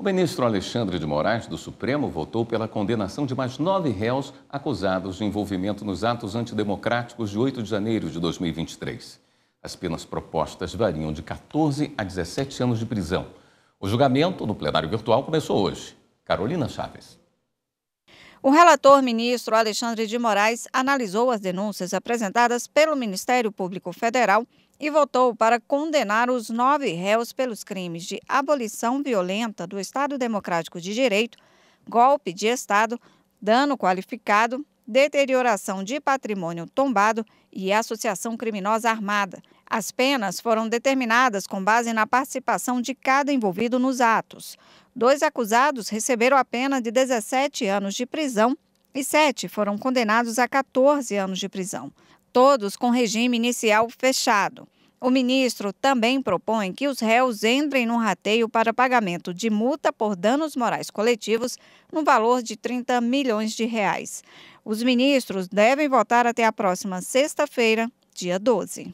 O ministro Alexandre de Moraes, do Supremo, votou pela condenação de mais nove réus acusados de envolvimento nos atos antidemocráticos de 8 de janeiro de 2023. As penas propostas variam de 14 a 17 anos de prisão. O julgamento no plenário virtual começou hoje. Carolina Chaves. O relator ministro Alexandre de Moraes analisou as denúncias apresentadas pelo Ministério Público Federal e votou para condenar os nove réus pelos crimes de abolição violenta do Estado Democrático de Direito, golpe de Estado, dano qualificado, deterioração de patrimônio tombado e associação criminosa armada. As penas foram determinadas com base na participação de cada envolvido nos atos. Dois acusados receberam a pena de 17 anos de prisão e sete foram condenados a 14 anos de prisão, todos com regime inicial fechado. O ministro também propõe que os réus entrem no rateio para pagamento de multa por danos morais coletivos no valor de 30 milhões de reais. Os ministros devem votar até a próxima sexta-feira, dia 12.